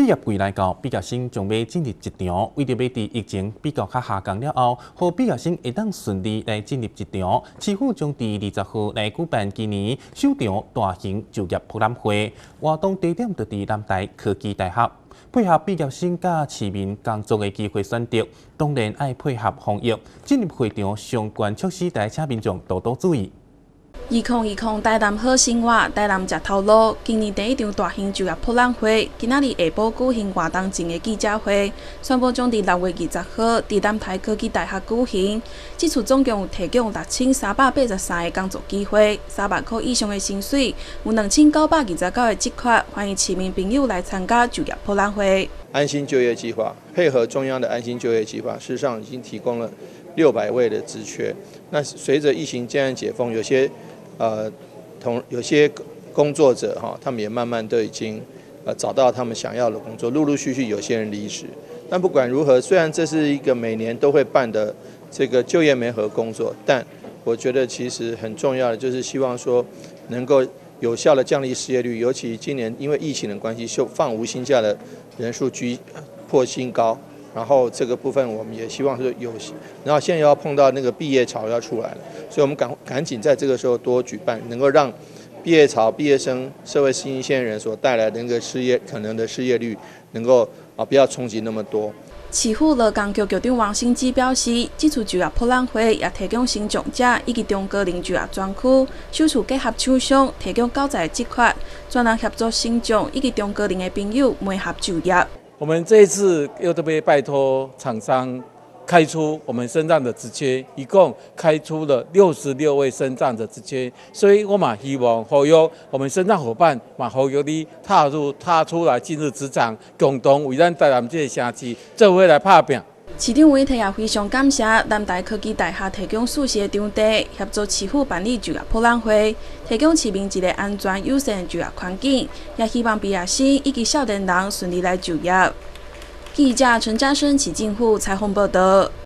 毕业季来到，毕业生将要进入职场，为着要伫疫情比较较下降了后，好毕业生会当顺利来进入职场？市府将伫二十号来举办今年首场大型就业博览会，活动地点就伫南台科技大学，配合毕业生甲市民工作的机会选择，当然要配合防疫，进入会场相关措施，家车民众多多注意。二空二空，台南好生活，台南食头路。今年第一场大型就业博览会，今仔日下晡举行。活动前的记者会，宣布将伫六月二十号伫南台科技大学举行。这次总共提供六千三百八十三个工作机会，三百块以上的薪水，有两千九百二十九个职缺。欢迎市民朋友来参加就业博览会。安心就业计划配合中央的安心就业计划，事实上已经提供了六百位的职缺。那随着疫情渐然解封，有些呃，同有些工作者哈，他们也慢慢都已经呃找到他们想要的工作，陆陆续续有些人离职。那不管如何，虽然这是一个每年都会办的这个就业媒合工作，但我觉得其实很重要的就是希望说能够有效的降低失业率，尤其今年因为疫情的关系，就放无薪假的人数居破新高。然后这个部分我们也希望是有，然后现在要碰到那个毕业潮要出来了，所以我们赶赶紧在这个时候多举办，能够让毕业潮毕业生、社会新鲜线人所带来的那个失业可能的失业率能够啊不要冲击那么多。启富乐工局局长王新基表示，这次就业博览会也提供新长者以及中高龄就业专区，首处结合厂商提供教材、即缺，专人协助新长以及中高龄的朋友媒合就业。我们这一次又特别拜托厂商开出我们生长的职缺，一共开出了六十六位生长的职缺，所以我们希望呼约我们生长伙伴嘛呼约你踏入踏出来进入职场，共同为咱台南这个城市做回来拍拼。市长韦铁也非常感谢南大科技大厦提供舒适的场地，协助市府办理就业博览会，提供市民一个安全、友善的就业环境，也希望毕业生以及少年人顺利来就业。记者陈嘉生，市政府采访报道。